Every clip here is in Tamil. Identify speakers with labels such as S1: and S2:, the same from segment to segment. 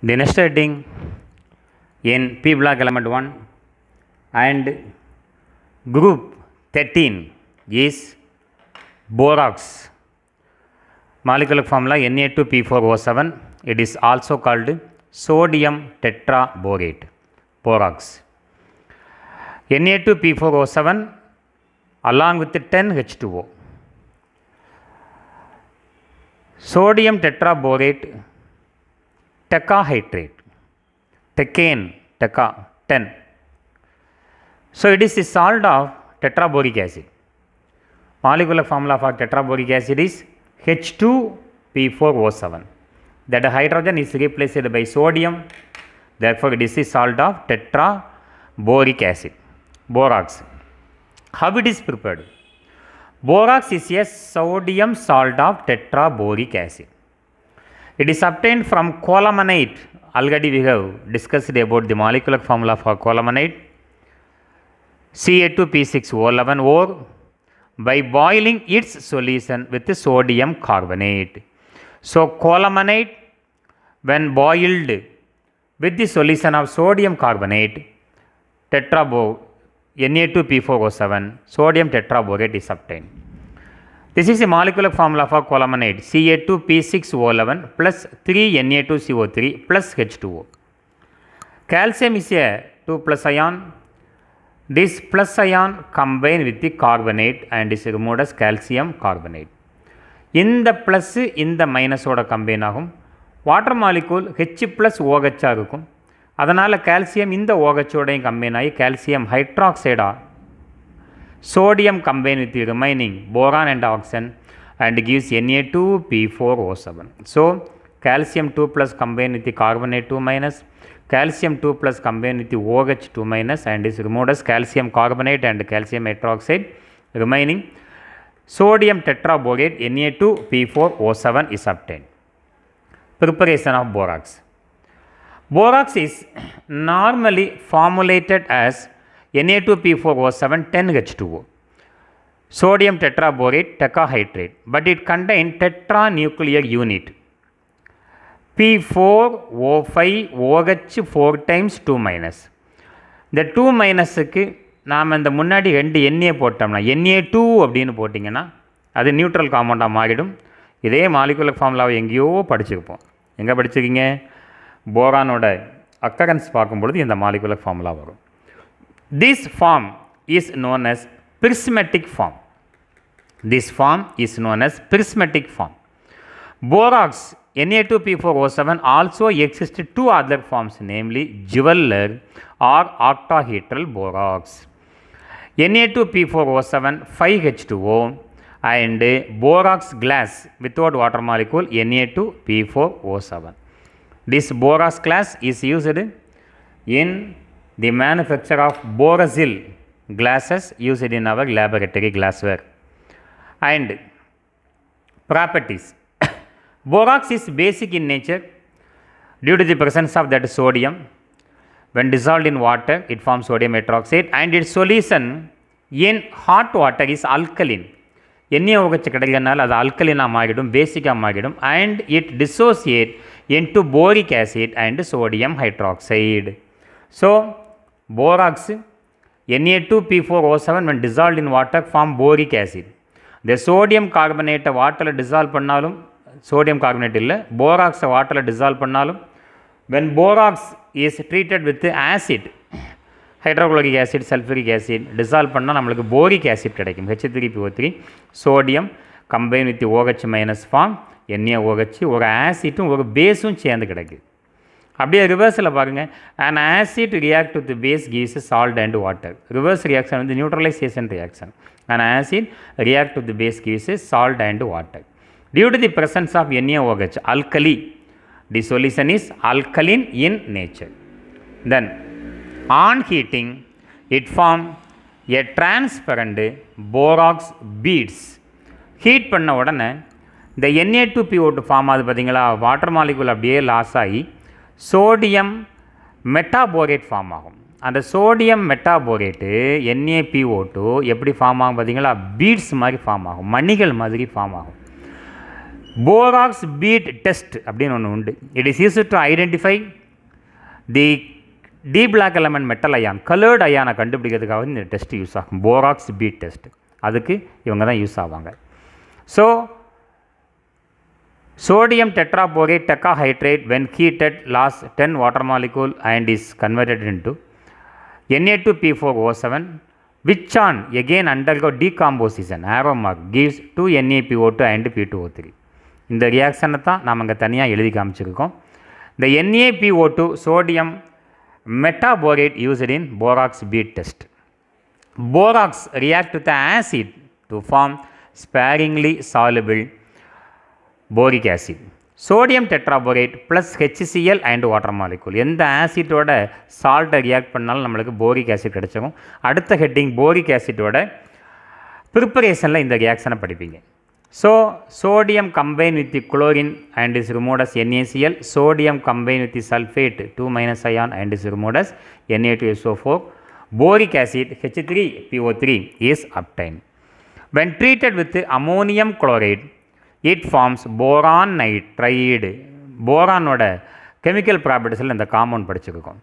S1: The nested heading in P block element 1 and group 13 is borax. Molecular formula Na2P4O7. It is also called sodium tetraborate, borax. Na2P4O7 along with 10H2O. Sodium tetraborate tecahydrate, tecane, teca, 10. So it is the salt of tetraboric acid. Molecular formula for tetraboric acid is H2P4O7. That hydrogen is replaced by sodium. Therefore, it is the salt of tetraboric acid, borax. How it is prepared? Borax is a sodium salt of tetraboric acid. It is obtained from colamanate. Already we have discussed about the molecular formula for colamanate. Ca2P6O11O by boiling its solution with sodium carbonate. So, colamanate when boiled with the solution of sodium carbonate tetrabo Na2P4O7 sodium tetraborate is obtained. This is a molecular formula for colomanide Ca2P6O11 plus 3Na2CO3 plus H2O. Calcium is a 2 plus ion. This plus ion combine with the carbonate and is removed as calcium carbonate. In இந்த ப்ளஸ்ஸு இந்த மைனஸோட கம்பைன் ஆகும் water Water molecule H plus OH. அதனால் கால்சியம் இந்த ஓஹெச்சோடையும் கம்பைன் ஆகி கால்சியம் ஹைட்ராக்சைடாக Sodium combines with the remaining boron and oxygen and gives Na2P4O7. So, calcium 2 plus combines with the carbonate 2 minus, calcium 2 plus combines with the OH 2 minus and is removed as calcium carbonate and calcium hydroxide. remaining sodium tetraborate Na2P4O7 is obtained. Preparation of borax. Borax is normally formulated as Na2P4 was 710H2O. Sodium tetraborate tetrahydrate, but it contained tetranuclear unit. P4O5OH 4 times 2 minus. இந்த டூ மைனஸுக்கு நாம் இந்த முன்னாடி ரெண்டு எண்ணெயை போட்டோம்னா எண்ணெய் டூ அப்படின்னு போட்டிங்கன்னா அது நியூட்ரல் காம்பவுண்டாக மாறிடும் இதே மாலிகுலர் ஃபார்முலாவை எங்கேயோ படிச்சிருப்போம் எங்கே படிச்சிருக்கீங்க போரானோட அக்கரன்ஸ் பார்க்கும்பொழுது இந்த மாலிகுலர் ஃபார்முலா வரும் This form is known as prismatic form. This form is known as prismatic form. Borax Na2P4O7 also exists two other forms namely jeweler or octahedral borax. Na2P4O7 5H2O and borax glass without water molecule Na2P4O7. This borax glass is used in the manufacture of Borazil glasses used in our laboratory glassware. And properties. Borax is basic in nature due to the presence of that sodium. When dissolved in water, it forms sodium hydroxide and its solution in hot water is alkaline. எண்ணெயை உகச்சு கிடைக்கிறனால அது அல்கலினாக மாறிடும் பேசிக்காக மாறிடும் and it dissociate into boric acid and sodium hydroxide so two B four O seven when dissolved in water form boric acid இந்த சோடியம் கார்பனேட்டை வாட்டரில் டிசால்வ் பண்ணாலும் சோடியம் கார்பனேட் இல்லை போராக்ஸை வாட்டரில் டிசால்வ் பண்ணாலும் when borax is treated with acid hydrochloric acid sulphuric acid dissolve பண்ணால் நம்மளுக்கு போரிக் ஆசிட் கிடைக்கும் H three B O three sodium combine with O H minus form எண்ணெய் ஓஹெச் ஒரு ஆசிட்டும் ஒரு பேஸும் சேர்ந்து கிடைக்குது அப்படியே ரிவர்ஸில் பாருங்கள் and acid react with base gives salt and water reverse reaction வந்து neutralisation reaction and acid react with base gives salt and water due to the presence of NA OH alkali the solution is alkaline in nature then on heating it form a transparent borax beads heat பண்ண உடனே இந்த என்ஏ டூ ஓட்டு ஃபார்ம் ஆகுது பார்த்தீங்களா வாட்டர் மாலிகுல் அப்படியே லாஸ் ஆகி சோடியம் மெட்டாபோரேட் ஃபார்ம் ஆகும் அந்த சோடியம் மெட்டாபோரேட்டு என்ஏபிஓ டூ எப்படி ஃபார்ம் ஆகும் பார்த்தீங்களா பீட்ஸ் மாதிரி ஃபார்ம் ஆகும் மணிகள் மாதிரி ஃபார்ம் ஆகும் போராக்ஸ் பீட் டெஸ்ட் அப்படின்னு ஒன்று உண்டு it is easy to identify the D block element metal ion coloured அயானை கண்டுபிடிக்கிறதுக்காக இந்த டெஸ்ட் யூஸ் ஆகும் போராக்ஸ் பீட் டெஸ்ட் அதுக்கு இவங்க தான் யூஸ் ஆவாங்க so Sodium tetraborate tetrahydrate when heated lost 10 water molecule and is converted into Na2P4O7 which on again undergo decomposition arrow mark gives 2 NaPO2 and P2O3 இந்த ரியாக்ஷனை தான் நாம் அங்கே தனியாக எழுதி காமிச்சிருக்கோம் இந்த N A B O two sodium metaborate used in borax bead test borax react with acid to form sparingly soluble boric acid sodium tetraborate plus H C C L and water molecule எந்த ஆசிட்டோட சால்ட்டை ரியாக்ட் பண்ணாலும் நம்மளுக்கு போரிக் ஆசிட் கிடச்சிடும் அடுத்த ஹெட்டிங் போரிக் ஆசிட்டோட ப்ரிப்பரேஷனில் இந்த ரியாக்ஷனை படிப்பீங்க so sodium combine with chlorine and is removed as N A C L sodium combine with sulphate two minus ion and is removed as N A two S O four boric acid H three B O three is obtained when treated with ammonium chloride it forms boron nitride போரானோட கெமிக்கல் ப்ராப்பர்ட்டிஸில் இந்த காம்பவுண்ட் படிச்சுக்கோம்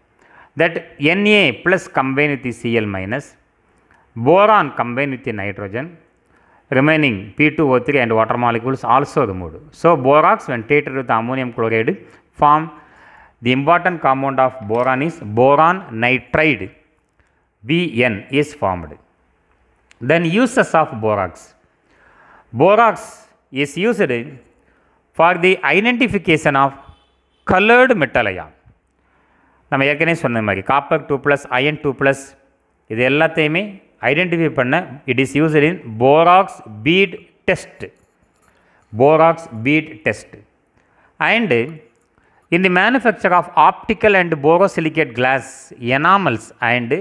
S1: that N A plus combine with C L minus boron combine with nitrogen remaining P2O3 and water molecules also removed. So, borax when treated with ammonium chloride form the important compound of boron is boron nitride BN is formed. Then uses of borax. Borax is used for the identification of colored metal ion நம்ம ஏற்கனவே சொன்ன மாதிரி copper two plus ion two plus இது எல்லாத்தையுமே ஐடென்டிஃபை பண்ண it is used in borax bead test borax bead test and in the manufacture of optical and borosilicate glass enamels and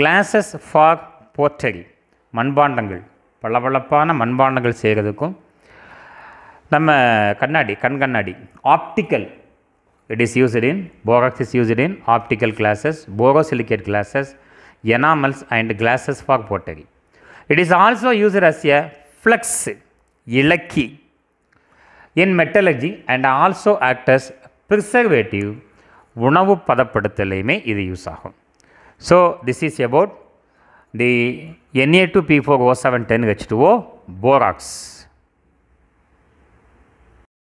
S1: glasses for pottery மண்பாண்டங்கள் பளபளப்பான மண்பாண்டங்கள் செய்கிறதுக்கும் நம்ம கண்ணாடி கண் கண்ணாடி optical it is used in borax is used in optical glasses borosilicate glasses enamels and glasses for pottery it is also used as a flux இலக்கி இன் மெட்டலஜி அண்ட் ஆல்சோ ஆக்டர்ஸ் ப்ரிசர்வேட்டிவ் உணவு பதப்படுத்தலையுமே இது யூஸ் ஆகும் so this is about the N A two B four O seven ten H two O borax